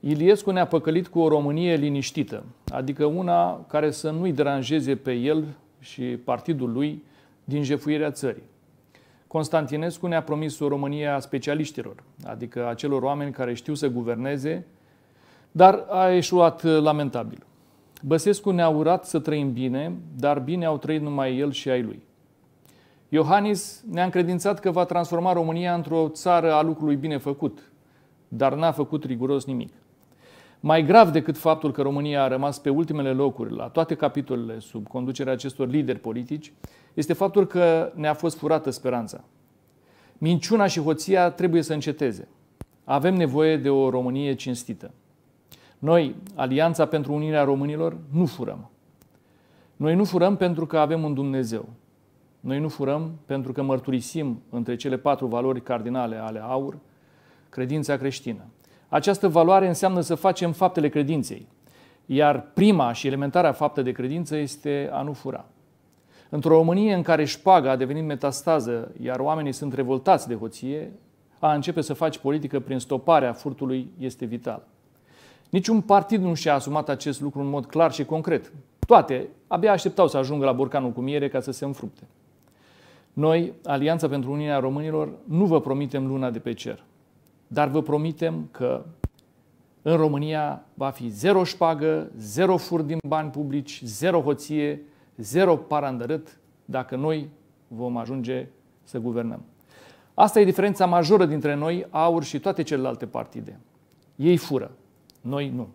Iliescu ne-a păcălit cu o Românie liniștită, adică una care să nu-i deranjeze pe el și partidul lui din jefuirea țării. Constantinescu ne-a promis o Românie a specialiștilor, adică acelor oameni care știu să guverneze, dar a eșuat lamentabil. Băsescu ne-a urat să trăim bine, dar bine au trăit numai el și ai lui. Iohannis ne-a încredințat că va transforma România într-o țară a lucrului bine făcut, dar n-a făcut riguros nimic. Mai grav decât faptul că România a rămas pe ultimele locuri la toate capitolele sub conducerea acestor lideri politici, este faptul că ne-a fost furată speranța. Minciuna și hoția trebuie să înceteze. Avem nevoie de o Românie cinstită. Noi, Alianța pentru Unirea Românilor, nu furăm. Noi nu furăm pentru că avem un Dumnezeu. Noi nu furăm pentru că mărturisim între cele patru valori cardinale ale aur credința creștină. Această valoare înseamnă să facem faptele credinței, iar prima și elementarea faptă de credință este a nu fura. Într-o Românie în care șpaga a devenit metastază, iar oamenii sunt revoltați de hoție, a începe să faci politică prin stoparea furtului este vital. Niciun partid nu și-a asumat acest lucru în mod clar și concret. Toate abia așteptau să ajungă la borcanul cu miere ca să se înfrupte. Noi, Alianța pentru Uniunea Românilor, nu vă promitem luna de pe cer dar vă promitem că în România va fi zero șpagă, zero fur din bani publici, zero hoție, zero parandărât dacă noi vom ajunge să guvernăm. Asta e diferența majoră dintre noi, AUR și toate celelalte partide. Ei fură, noi nu.